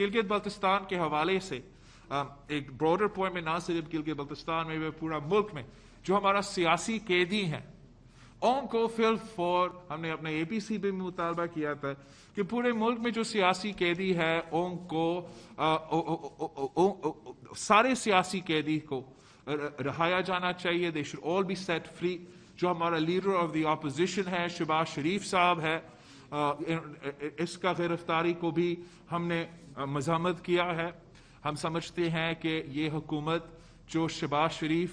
गिलगित बल्तिस्तान के हवाले से एक ब्रॉडर पॉइंट में ना सिर्फ गिलगित बल्तिस्तान में पूरा मुल्क में जो हमारा सियासी कैदी हैं उनको फिल फॉर हमने अपने ए पी सी में मुतालबा किया था कि पूरे मुल्क में जो सियासी कैदी है उनको सारे सियासी कैदी को रहाया जाना चाहिए they should all be set free जो हमारा लीडर ऑफ द अपोजिशन है शबाज शरीफ साहब है इसका गिरफ्तारी को भी हमने मजामत किया है हम समझते हैं कि ये हुकूमत जो शबाज शरीफ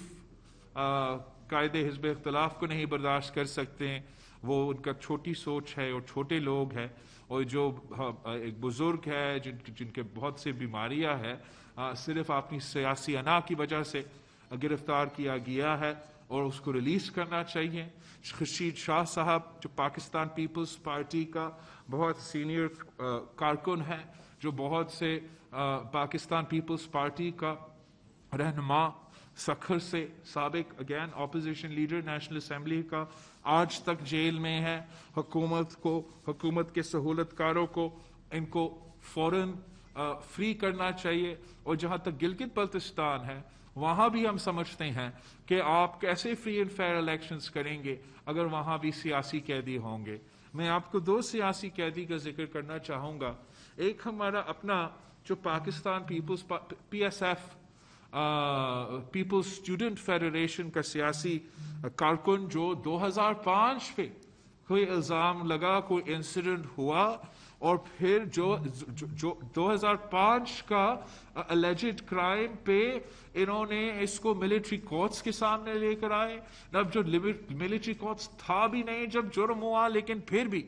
कायद हिजब इख्तलाफ को नहीं बर्दाश्त कर सकते हैं वो उनका छोटी सोच है और छोटे लोग हैं और जो एक बुज़ुर्ग है जिन जिनके बहुत से बीमारियां हैं सिर्फ अपनी सियासी अना की वजह से गिरफ्तार किया गया है और उसको रिलीज करना चाहिए खुर्शीद शाह साहब जो पाकिस्तान पीपल्स पार्टी का बहुत सीनियर कारकुन है जो बहुत से पाकिस्तान पीपल्स पार्टी का रहनमा सखर से सबक again opposition leader national assembly का आज तक जेल में है हकूमत को हुकूमत के सहूलतकारों को इनको फौरन फ्री करना चाहिए और जहाँ तक गिलगित बल्तिस्तान है वहां भी हम समझते हैं कि आप कैसे फ्री एंड फेयर इलेक्शंस करेंगे अगर वहां भी सियासी कैदी होंगे मैं आपको दो सियासी कैदी का जिक्र करना चाहूंगा एक हमारा अपना जो Pakistan peoples P S F peoples student federation का सियासी कारकुन जो 2005 पे कोई इल्ज़ाम लगा कोई इंसिडेंट हुआ और फिर जो जो, हज़ार 2005 का एलेजिड क्राइम पे इन्होंने इसको मिलिट्री कोर्ट्स के सामने लेकर आए अब जो मिलिट्री कोर्ट्स था भी नहीं जब जुर्म हुआ लेकिन फिर भी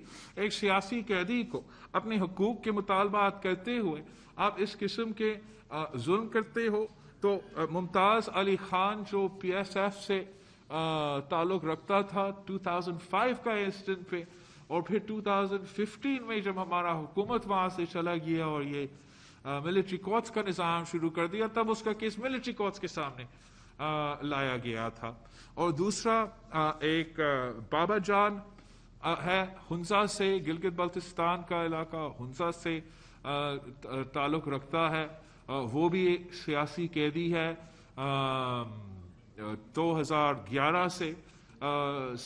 एक सियासी कैदी को अपने हकूक के मुतालबात करते हुए आप इस किस्म के जुल्म करते हो तो मुमताज़ अली खान जो पी एस एफ से ताल्लुक़ रखता था 2005 का इंसिडेंट पे और फिर 2015 में जब हमारा हुकूमत वहां से चला गया और ये मिलिट्री कोर्ट्स का निज़ाम शुरू कर दिया तब उसका केस मिलिट्री कोर्ट्स के सामने आ, लाया गया था और दूसरा आ, एक आ, बाबा जान है हंसा से गिलगित बल्तिस्तान का इलाका हंसा से ताल्लुक रखता है वो भी सियासी कैदी है 2011 से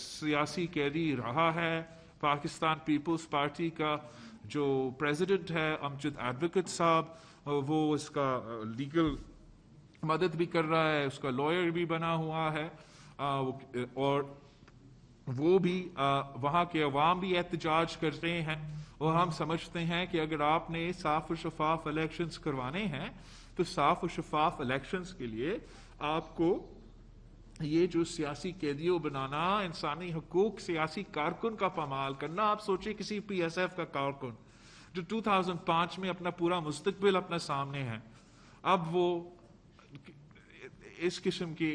सियासी कैदी रहा है पाकिस्तान पीपल्स पार्टी का जो प्रेसिडेंट है अमजद एडवोकेट साहब वो इसका लीगल uh, मदद भी कर रहा है उसका लॉयर भी बना हुआ है आ, uh, uh, और वो भी वहाँ के अवाम भी एहतजाज कर रहे हैं और हम समझते हैं कि अगर आपने साफ और शफाफ इलेक्शंस करवाने हैं तो साफ और शफाफ इलेक्शंस के लिए आपको ये जो सियासी कैदियों बनाना इंसानी हकूक सियासी कारकुन का पमाल करना आप सोचिए किसी पी एस एफ का कारकुन जो 2005 में अपना पूरा मुस्तबिल अपने सामने है अब वो इस किस्म के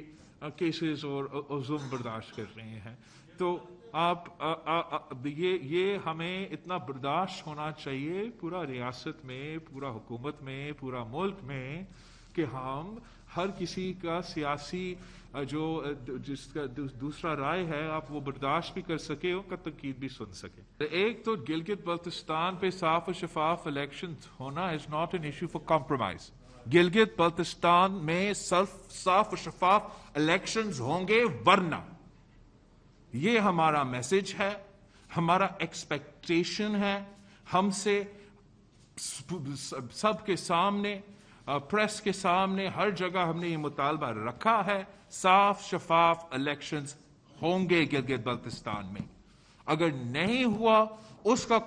केसेस और जुम बर्दाश्त कर रहे हैं तो आप आ, आ, आ, ये ये हमें इतना बर्दाश्त होना चाहिए पूरा रियासत में पूरा हुकूमत में पूरा मुल्क में कि हम हर किसी का सियासी जो जिसका दूसरा राय है आप वो बर्दाश्त भी कर सके और का तकीद भी सुन सके तो एक तो गिलगित बल्तिस्तान पे साफ और शफाफ इलेक्शन होना is not an issue for compromise Gilgit Baltistan में साफ और शफाफ इलेक्शन होंगे वरना ये हमारा मैसेज है हमारा एक्सपेक्टेशन है हमसे सबके सामने प्रेस के सामने हर जगह हमने ये मुतालबा रखा है साफ शफाफ इलेक्शन होंगे गिलगित बल्तिस्तान में अगर नहीं हुआ उसका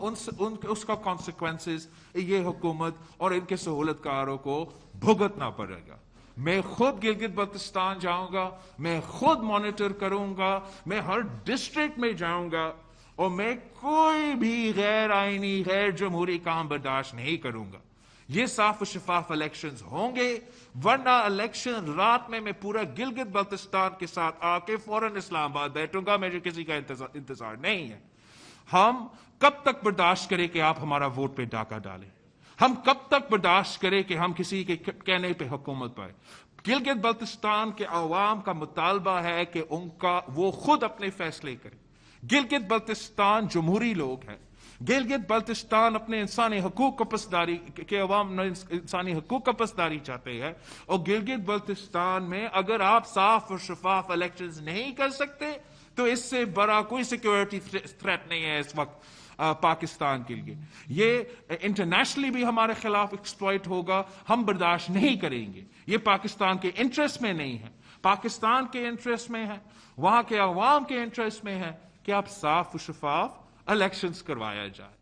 उन, उन, उसका कॉन्सिक्वेंसिस ये हुकूमत और इनके सहूलतकारों को भुगतना पड़ेगा मैं खुद गिलगित बल्तिस्तान जाऊंगा मैं खुद मॉनिटर करूंगा मैं हर डिस्ट्रिक्ट में जाऊंगा और मैं कोई भी गैर आइनी गैर जमहूरी काम बर्दाश्त नहीं करूंगा ये साफ और शफाफ इलेक्शन होंगे वरना इलेक्शन रात में मैं पूरा गिलगित बल्तिस्तान के साथ आके फौरन इस्लामाबाद बैठूंगा मेरे किसी का इंतजार नहीं है हम कब तक बर्दाश्त करें कि आप हमारा वोट पे डाका डालें हम कब तक बर्दाश्त करें कि हम किसी के कहने पे हुकूमत पाए गिलगित बल्तिस्तान के अवाम का मुतालबा है कि उनका वो खुद अपने फैसले करें गिलगित बल्तिस्तान जमहूरी लोग हैं गिलगित बल्तिस्तान अपने इंसानी हकूक का पसदारी के अवाम इंसानी हकूक का पसदारी चाहते हैं और गिलगित बल्तिस्तान में अगर आप साफ और शफाफ इलेक्शन नहीं कर सकते तो इससे बड़ा कोई सिक्योरिटी थ्रेट नहीं है इस वक्त पाकिस्तान के लिए ये इंटरनेशनली भी हमारे खिलाफ एक्सप्लॉइट होगा हम बर्दाश्त नहीं करेंगे ये पाकिस्तान के इंटरेस्ट में नहीं है पाकिस्तान के इंटरेस्ट में है वहां के अवाम के इंटरेस्ट में है कि आप साफ शफाफ इलेक्शंस करवाया जाए